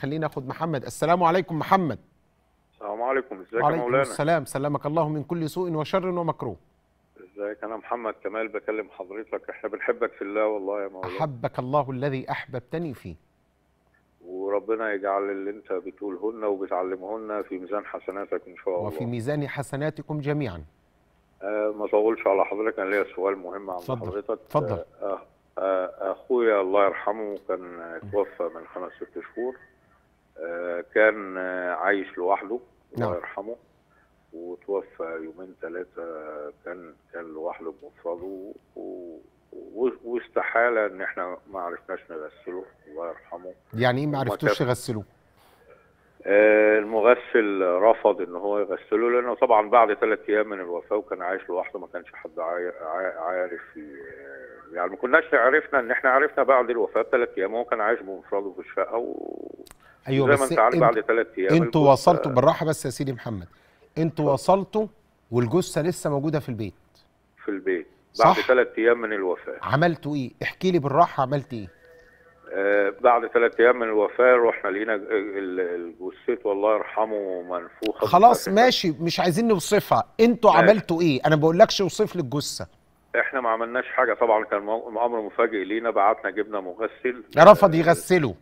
خلينا ناخد محمد السلام عليكم محمد السلام عليكم ازيك يا مولانا السلام سلمك الله من كل سوء وشر ومكروه ازيك انا محمد كمال بكلم حضرتك احنا بنحبك في الله والله يا مولانا احبك الله الذي احببتني فيه وربنا يجعل اللي انت بتقوله لنا وبتعلمه لنا في ميزان حسناتك ان شاء الله وفي ميزان حسناتكم جميعا أه ما اطولش على حضرتك انا ليا سؤال مهم عن فضل. حضرتك اتفضل آه،, أه أه اخويا الله يرحمه كان توفى من خمس ست شهور آه، كان آه، عايش لوحده الله نعم. يرحمه وتوفى يومين ثلاثه كان كان لوحده بمفرده واستحاله و... ان احنا ما عرفناش نغسله الله يرحمه يعني ايه ما عرفتوش تغسلوه؟ آه، المغسل رفض ان هو يغسله لانه طبعا بعد ثلاث ايام من الوفاه وكان عايش لوحده ما كانش حد عارف يعني ما كناش عرفنا ان احنا عرفنا بعد الوفاه بثلاث ايام هو كان عايش بمفرده في الشقه و... ايوه زي ما انت عارف بعد ثلاث ايام انتوا وصلتوا بالراحه بس يا سيدي محمد انتوا وصلتوا والجثه لسه موجوده في البيت في البيت بعد ثلاث ايام من الوفاه عملتوا ايه؟ احكي لي بالراحه عملت ايه؟ آه، بعد ثلاث ايام من الوفاه رحنا لقينا الجثه والله يرحمه منفوخه خلاص ماشي مش عايزين نوصفها انتوا عملتوا ايه؟ انا ما بقولكش اوصف لي الجثه احنا ما عملناش حاجه طبعا كان امر مفاجئ لينا بعتنا جبنا مغسل رفض يغسله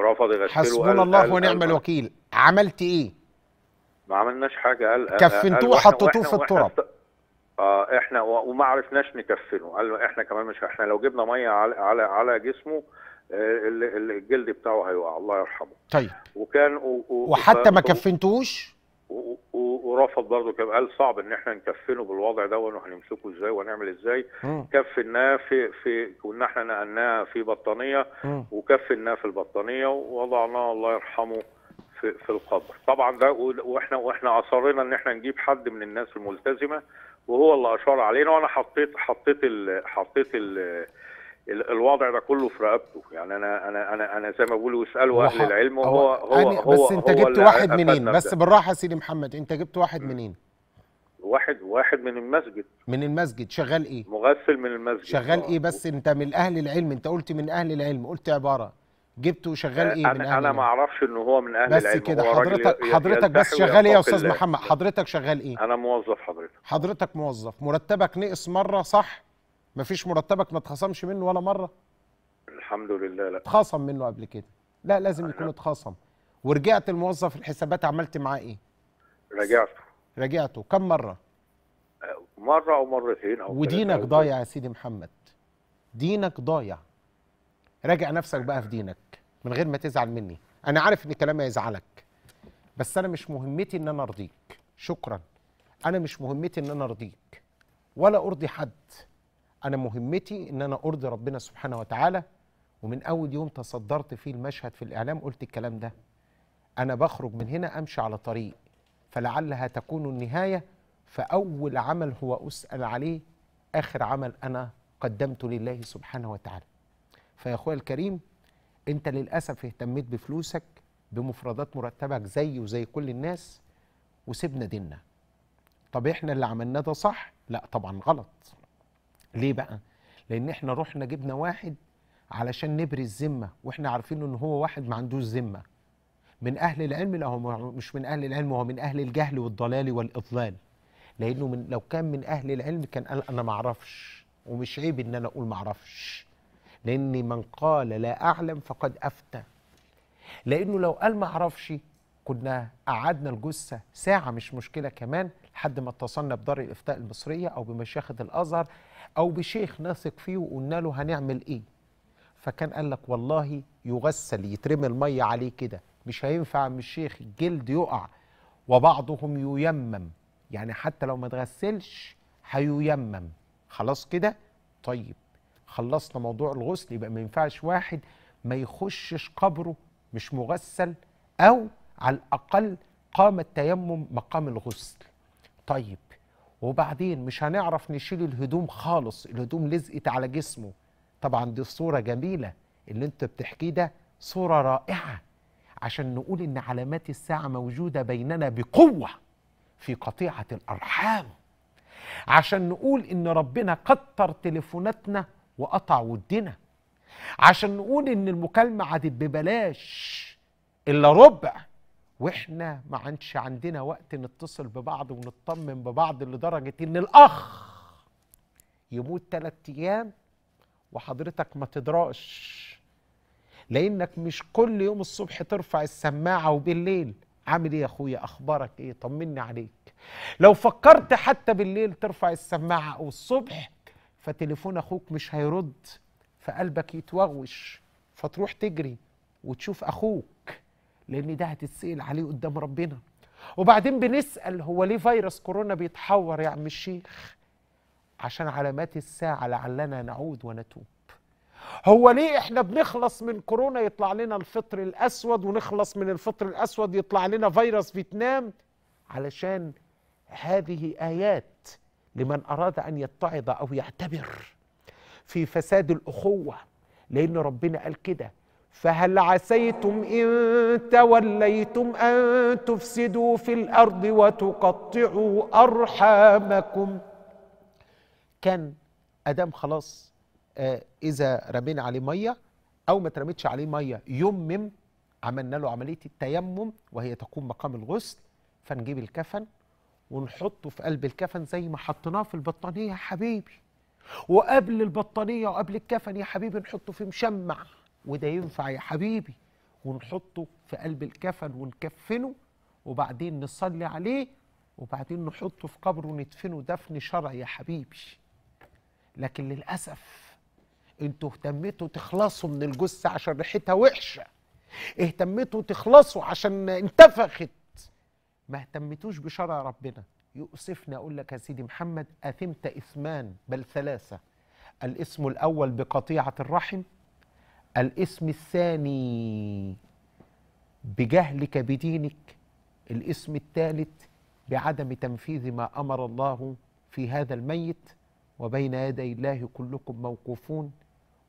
رفض يغسله حسبنا الله ونعم الوكيل عملت ايه؟ ما عملناش حاجه قال كفنتوه وحطيتوه في التراب اه احنا وما عرفناش نكفنه قال احنا كمان مش احنا لو جبنا ميه على على, على جسمه آه، الجلد بتاعه هيقع الله يرحمه طيب وكان و... و... وحتى ما كفنتوش ورفض برضه كان قال صعب ان احنا نكفنه بالوضع ده وهنمسكه ازاي وهنعمل ازاي كفناه في في كنا احنا نقلناه في بطانيه وكفناه في البطانيه ووضعناه الله يرحمه في, في القبر طبعا ده واحنا واحنا اصرينا ان احنا نجيب حد من الناس الملتزمه وهو اللي اشار علينا وانا حطيت حطيت الـ حطيت الـ الوضع ده كله في رقبته يعني انا انا انا انا زي ما بقول واسالوا اهل العلم وهو هو هو, هو بس هو انت جبت واحد منين بس بالراحه سيدي محمد انت جبت واحد منين واحد واحد من المسجد من المسجد شغال ايه مغسل من المسجد شغال آه. ايه بس انت من اهل العلم انت قلت من اهل العلم قلت عباره جبته شغال ايه آه، من اهل انا ما اعرفش ان هو من اهل بس العلم بس كده حضرتك حضرتك بس شغال ايه يا استاذ محمد حضرتك شغال ايه انا موظف حضرتك حضرتك موظف مرتبك نقص مره صح مفيش مرتبك ما اتخصمش منه ولا مره الحمد لله لا اتخصم منه قبل كده لا لازم يكون اتخصم ورجعت الموظف الحسابات عملت معاه ايه راجعته راجعته كم مره مره او مرتين او ودينك ضايع يا سيدي محمد دينك ضايع راجع نفسك بقى في دينك من غير ما تزعل مني انا عارف ان كلامي هيزعلك بس انا مش مهمتي ان انا ارضيك شكرا انا مش مهمتي ان انا ارضيك ولا ارضي حد انا مهمتي ان انا ارضي ربنا سبحانه وتعالى ومن اول يوم تصدرت فيه المشهد في الاعلام قلت الكلام ده انا بخرج من هنا امشي على طريق فلعلها تكون النهايه فاول عمل هو اسال عليه اخر عمل انا قدمته لله سبحانه وتعالى فيا اخويا الكريم انت للاسف اهتميت بفلوسك بمفردات مرتبك زي وزي كل الناس وسيبنا ديننا طب احنا اللي عملناه ده صح لا طبعا غلط ليه بقى لان احنا رحنا جبنا واحد علشان نبري الذمه واحنا عارفين ان هو واحد ما عندوش ذمه من اهل العلم لا هو مش من اهل العلم هو من اهل الجهل والضلال والاضلال لانه من لو كان من اهل العلم كان قال انا ما اعرفش ومش عيب ان انا اقول ما اعرفش لان من قال لا اعلم فقد افتى لانه لو قال ما اعرفش كنا قعدنا الجثه ساعه مش مشكله كمان لحد ما اتصلنا بدار الافتاء المصريه او بمشيخه الازهر أو بشيخ ناثق فيه وقلنا له هنعمل إيه فكان قال لك والله يغسل يترمي المية عليه كده مش هينفع من الشيخ الجلد يقع وبعضهم ييمم يعني حتى لو ما تغسلش هييمم خلاص كده طيب خلصنا موضوع الغسل يبقى ما ينفعش واحد ما يخشش قبره مش مغسل او على الاقل قام التيمم مقام الغسل طيب وبعدين مش هنعرف نشيل الهدوم خالص الهدوم لزقت على جسمه طبعا دي صورة جميلة اللي انت بتحكيه ده صورة رائعة عشان نقول ان علامات الساعة موجودة بيننا بقوة في قطيعة الأرحام عشان نقول ان ربنا كتر تليفوناتنا وقطع ودنا عشان نقول ان المكالمة عادت ببلاش إلا ربع واحنا ما عادش عندنا وقت نتصل ببعض ونطمن ببعض لدرجه ان الاخ يموت ثلاث ايام وحضرتك ما تدراش لانك مش كل يوم الصبح ترفع السماعه وبالليل عامل ايه يا اخويا اخبارك ايه طمني عليك لو فكرت حتى بالليل ترفع السماعه او الصبح فتليفون اخوك مش هيرد فقلبك يتوغوش فتروح تجري وتشوف اخوك لان ده هتتسال عليه قدام ربنا وبعدين بنسال هو ليه فيروس كورونا بيتحور يا عم الشيخ عشان علامات الساعه لعلنا نعود ونتوب هو ليه احنا بنخلص من كورونا يطلع لنا الفطر الاسود ونخلص من الفطر الاسود يطلع لنا فيروس فيتنام علشان هذه ايات لمن اراد ان يتعظ او يعتبر في فساد الاخوه لان ربنا قال كده فهل عسيتم ان توليتم ان تفسدوا في الارض وتقطعوا ارحامكم كان ادم خلاص آه، اذا رمينا عليه ميه او ما ترميتش عليه ميه يمم عملنا له عمليه التيمم وهي تقوم مقام الغسل فنجيب الكفن ونحطه في قلب الكفن زي ما حطيناه في البطانيه يا حبيبي وقبل البطانيه وقبل الكفن يا حبيبي نحطه في مشمع وده ينفع يا حبيبي ونحطه في قلب الكفن ونكفنه وبعدين نصلي عليه وبعدين نحطه في قبره وندفنه دفن شرعي يا حبيبي لكن للأسف انتوا اهتميتوا تخلصوا من الجثة عشان ريحتها وحشة اهتميتوا تخلصوا عشان انتفخت ما اهتمتوش بشرع ربنا يؤسفني أقول لك يا سيدي محمد أثمت إثمان بل ثلاثة الاسم الأول بقطيعة الرحم الاسم الثاني بجهلك بدينك الاسم الثالث بعدم تنفيذ ما امر الله في هذا الميت وبين يدي الله كلكم موقوفون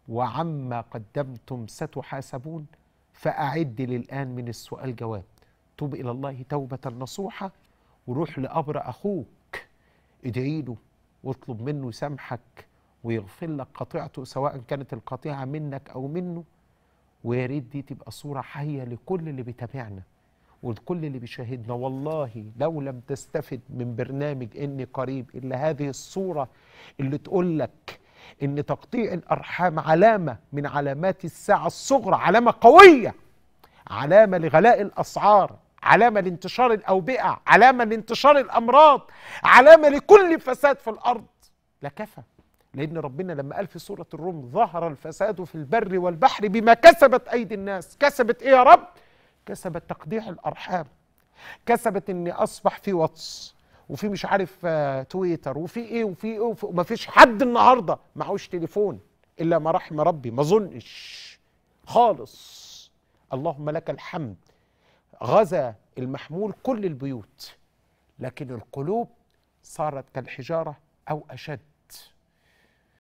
وعما قدمتم ستحاسبون فاعد للان من السؤال جواب توب الى الله توبه نصوحه وروح لقبر اخوك ادعي له واطلب منه سمحك ويغفر لك قطيعته سواء كانت القطيعة منك أو منه ويا ريت دي تبقى صورة حية لكل اللي بيتابعنا ولكل اللي بيشاهدنا والله لو لم تستفد من برنامج إني قريب إلا هذه الصورة اللي تقول لك إن تقطيع الأرحام علامة من علامات الساعة الصغرى علامة قوية علامة لغلاء الأسعار علامة لانتشار الأوبئة علامة لانتشار الأمراض علامة لكل فساد في الأرض لكفى لأن ربنا لما قال في سورة الروم ظهر الفساد في البر والبحر بما كسبت أيدي الناس كسبت إيه يا رب؟ كسبت تقديح الأرحام كسبت إني أصبح في واتس وفي مش عارف آه، تويتر وفي إيه وفي إيه وفي ما فيش حد النهاردة معهوش تليفون إلا ما رحم ربي ما أظنش خالص اللهم لك الحمد غزا المحمول كل البيوت لكن القلوب صارت كالحجارة أو أشد